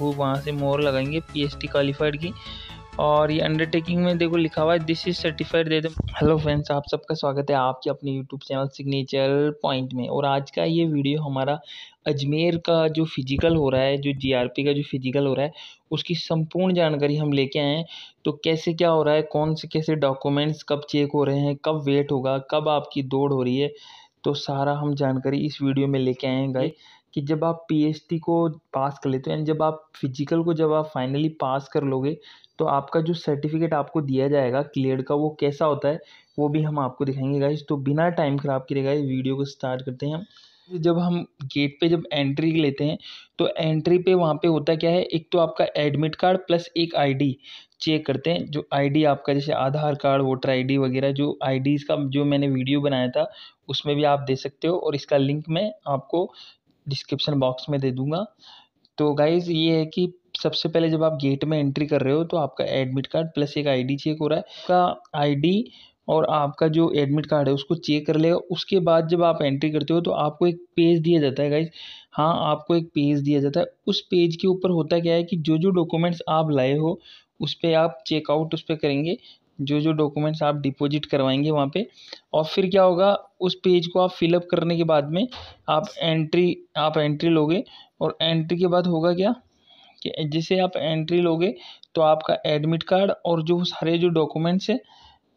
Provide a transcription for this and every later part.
वो वहाँ से मोर लगाएंगे पीएचटी क्वालिफाइड की और ये अंडरटेकिंग में देखो लिखा हुआ है दिस इज सर्टिफाइड दे दो हेलो फ्रेंड्स आप सबका स्वागत है आपके अपने यूट्यूब चैनल सिग्नेचर पॉइंट में और आज का ये वीडियो हमारा अजमेर का जो फिजिकल हो रहा है जो जीआरपी का जो फिजिकल हो रहा है उसकी संपूर्ण जानकारी हम लेके आए हैं तो कैसे क्या हो रहा है कौन से कैसे डॉक्यूमेंट्स कब चेक हो रहे हैं कब वेट होगा कब आपकी दौड़ हो रही है तो सारा हम जानकारी इस वीडियो में लेके आए हैं गाई कि जब आप पी एच टी को पास कर लेते हो यानी जब आप फिजिकल को जब आप फाइनली पास कर लोगे तो आपका जो सर्टिफिकेट आपको दिया जाएगा क्लियर का वो कैसा होता है वो भी हम आपको दिखाएंगे गाइज तो बिना टाइम ख़राब किए गाइज वीडियो को स्टार्ट करते हैं हम जब हम गेट पे जब एंट्री लेते हैं तो एंट्री पे वहाँ पे होता क्या है एक तो आपका एडमिट कार्ड प्लस एक आईडी चेक करते हैं जो आईडी आपका जैसे आधार कार्ड वोटर आईडी वगैरह जो आईडीज़ का जो मैंने वीडियो बनाया था उसमें भी आप दे सकते हो और इसका लिंक मैं आपको डिस्क्रिप्शन बॉक्स में दे दूंगा तो गाइज़ ये है कि सबसे पहले जब आप गेट में एंट्री कर रहे हो तो आपका एडमिट कार्ड प्लस एक आईडी चेक हो रहा है आपका आईडी और आपका जो एडमिट कार्ड है उसको चेक कर लेगा उसके बाद जब आप एंट्री करते हो तो आपको एक पेज दिया जाता है गाइज हाँ आपको एक पेज दिया जाता है उस पेज के ऊपर होता क्या है कि जो जो डॉक्यूमेंट्स आप लाए हो उस पर आप चेकआउट उस पर करेंगे जो जो डॉक्यूमेंट्स आप डिपॉजिट करवाएंगे वहाँ पे और फिर क्या होगा उस पेज को आप फिलअप करने के बाद में आप एंट्री आप एंट्री लोगे और एंट्री के बाद होगा क्या कि जैसे आप एंट्री लोगे तो आपका एडमिट कार्ड और जो सारे जो डॉक्यूमेंट्स है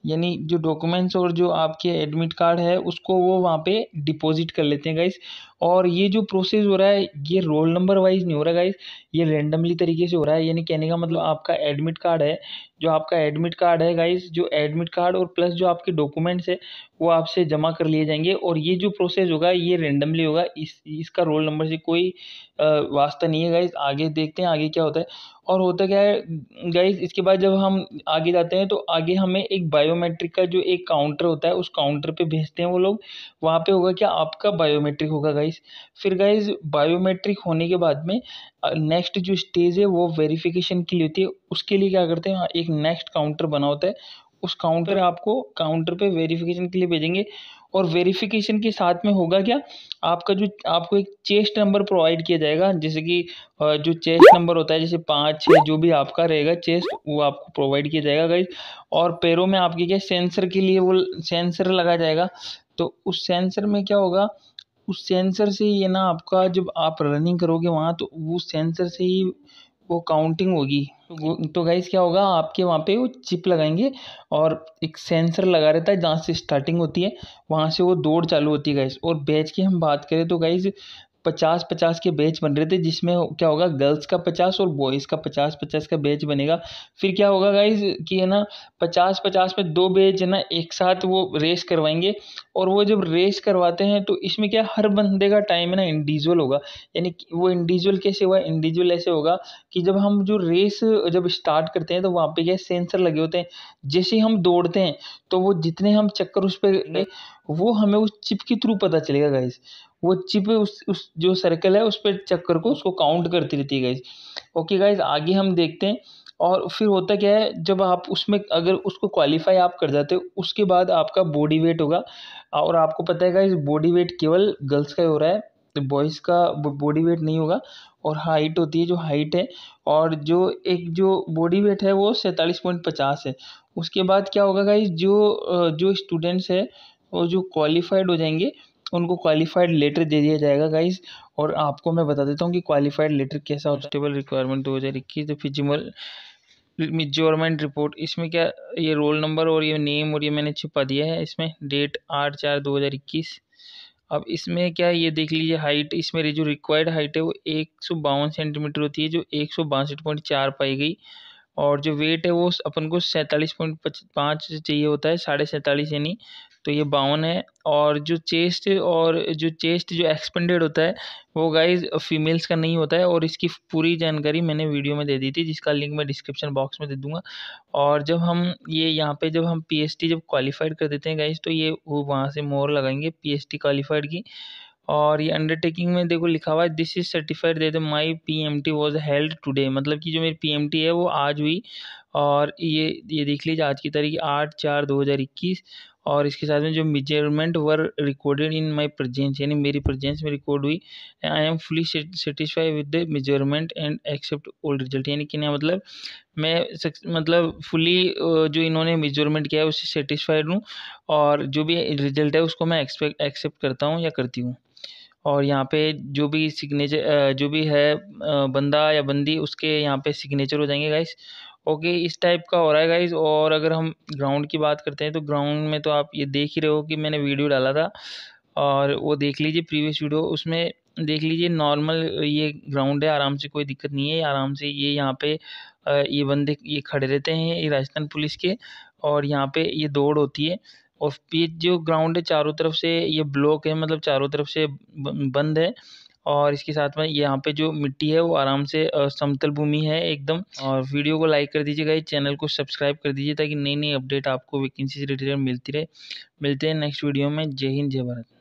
यानी जो डॉक्यूमेंट्स और जो आपके एडमिट कार्ड है उसको वो वहाँ पे डिपॉजिट कर लेते हैं गाइस और ये जो प्रोसेस हो रहा है ये रोल नंबर वाइज नहीं हो रहा गाइस ये रेंडमली तरीके से हो रहा है यानी कहने का मतलब आपका एडमिट कार्ड है जो आपका एडमिट कार्ड है गाइज जो एडमिट कार्ड और प्लस जो आपके डॉक्यूमेंट्स है वो आपसे जमा कर लिए जाएंगे और ये जो प्रोसेस होगा ये रेंडमली होगा इस इसका रोल नंबर से कोई वास्ता नहीं है गाइज आगे देखते हैं आगे क्या होता है और होता क्या है गाइज इसके बाद जब हम आगे जाते हैं तो आगे हमें एक बायोमेट्रिक का जो एक काउंटर होता है उस काउंटर पे भेजते हैं वो लोग वहाँ पे होगा क्या आपका बायोमेट्रिक होगा गाइज फिर गाइज बायोमेट्रिक होने के बाद में नेक्स्ट जो स्टेज है वो वेरिफिकेशन के लिए होती है उसके लिए क्या करते हैं हाँ, एक नेक्स्ट काउंटर बना होता है उस काउंटर आपको काउंटर पे वेरिफिकेशन के लिए भेजेंगे और वेरिफिकेशन के साथ में होगा क्या आपका जो आपको एक चेस्ट नंबर प्रोवाइड किया जाएगा जैसे कि जो चेस्ट नंबर होता है जैसे पाँच छः जो भी आपका रहेगा चेस्ट वो आपको प्रोवाइड किया जाएगा गाइज और पैरों में आपके क्या सेंसर के लिए वो सेंसर लगा जाएगा तो उस सेंसर में क्या होगा उस सेंसर से ये ना आपका जब आप रनिंग करोगे वहाँ तो वो सेंसर से ही वो काउंटिंग होगी वो तो गाइज़ क्या होगा आपके वहाँ पे वो चिप लगाएंगे और एक सेंसर लगा रहता है जहाँ से स्टार्टिंग होती है वहाँ से वो दौड़ चालू होती है गाइज़ और बैच की हम बात करें तो गाइज़ पचास पचास के बैच बन रहे थे जिसमें क्या होगा गर्ल्स का पचास और बॉयज़ का पचास पचास का बैच बनेगा फिर क्या होगा गाइज कि है ना पचास पचास में दो बैच है ना एक साथ वो रेस करवाएंगे और वो जब रेस करवाते हैं तो इसमें क्या हर बंदे का टाइम है ना इंडिविजुअल होगा यानी वो इंडिविजुअल कैसे हुआ इंडिविजुअल ऐसे होगा कि जब हम जो रेस जब स्टार्ट करते हैं तो वहाँ पे क्या सेंसर लगे होते हैं जैसे हम दौड़ते हैं तो वो जितने हम चक्कर उस पर वो हमें उस चिप के थ्रू पता चलेगा गाइस वो चिप उस उस जो सर्कल है उस पर चक्कर को उसको काउंट करती रहती है गाइस ओके गाइस आगे हम देखते हैं और फिर होता क्या है जब आप उसमें अगर उसको क्वालिफाई आप कर जाते हो उसके बाद आपका बॉडी वेट होगा और आपको पता है गाइस बॉडी वेट केवल गर्ल्स का ही हो रहा है तो बॉयज़ का बॉडी वेट नहीं होगा और हाइट होती है जो हाइट है और जो एक जो बॉडी वेट है वो सैंतालीस पॉइंट पचास है उसके बाद क्या होगा गाइज जो जो स्टूडेंट्स है और जो क्वालिफाइड हो जाएंगे उनको क्वालिफाइड लेटर दे दिया जाएगा गाइस और आपको मैं बता देता हूँ कि क्वालिफाइड लेटर कैसा होता है टेबल रिक्वायरमेंट दो हज़ार इक्कीस तो फिजिमल मिजोरमेंट रिपोर्ट इसमें क्या ये रोल नंबर और ये नेम और ये मैंने छिपा दिया है इसमें डेट आठ चार दो हज़ार इक्कीस अब इसमें क्या ये देख लीजिए हाइट इसमें जो रिक्वायर्ड हाइट है वो एक सौ बावन सेंटीमीटर होती है जो एक सौ बासठ पॉइंट चार पाई गई और जो वेट है वो अपन को सैंतालीस पॉइंट पाँच चाहिए होता है साढ़े सैंतालीस यानी तो ये बावन है और जो चेस्ट और जो चेस्ट जो एक्सपेंडेड होता है वो गाइज फीमेल्स का नहीं होता है और इसकी पूरी जानकारी मैंने वीडियो में दे दी थी जिसका लिंक मैं डिस्क्रिप्शन बॉक्स में दे दूंगा और जब हम ये यहाँ पे जब हम पीएसटी जब क्वालिफाइड कर देते हैं गाइज तो ये वो वहाँ से मोर लगाएंगे पी क्वालिफाइड की और ये अंडरटेकिंग में देखो लिखा हुआ है this is certified that my P M T was held today मतलब कि जो मेरी पी एम टी है वो आज हुई और ये ये देख लीजिए आज की तारीख आठ चार दो हज़ार इक्कीस और इसके साथ में जो measurement were recorded in my presence यानी मेरी प्रजेंस में रिकॉर्ड हुई I am fully satisfied with the measurement and accept old result यानी कि ना मतलब मैं मतलब फुली जो इन्होंने मेजरमेंट किया है उससे सेटिस्फाइड हूँ और जो भी रिजल्ट है उसको मैं एक्सपेक्ट एक्सेप्ट करता हूँ या करती हूँ और यहाँ पे जो भी सिग्नेचर जो भी है बंदा या बंदी उसके यहाँ पे सिग्नेचर हो जाएंगे गाइस ओके इस टाइप का हो रहा है गाइज और अगर हम ग्राउंड की बात करते हैं तो ग्राउंड में तो आप ये देख ही रहे हो कि मैंने वीडियो डाला था और वो देख लीजिए प्रीवियस वीडियो उसमें देख लीजिए नॉर्मल ये ग्राउंड है आराम से कोई दिक्कत नहीं है आराम से ये यहाँ पे ये बंदे ये खड़े रहते हैं ये राजस्थान पुलिस के और यहाँ पे ये दौड़ होती है और ये जो ग्राउंड है चारों तरफ से ये ब्लॉक है मतलब चारों तरफ से बंद है और इसके साथ में यहाँ पे जो मिट्टी है वो आराम से समतल भूमि है एकदम और वीडियो को लाइक कर दीजिएगा इस चैनल को सब्सक्राइब कर दीजिए ताकि नई नई अपडेट आपको वैकेंसी से रिलेटेड मिलती रहे मिलते हैं नेक्स्ट वीडियो में जय हिंद जय भारत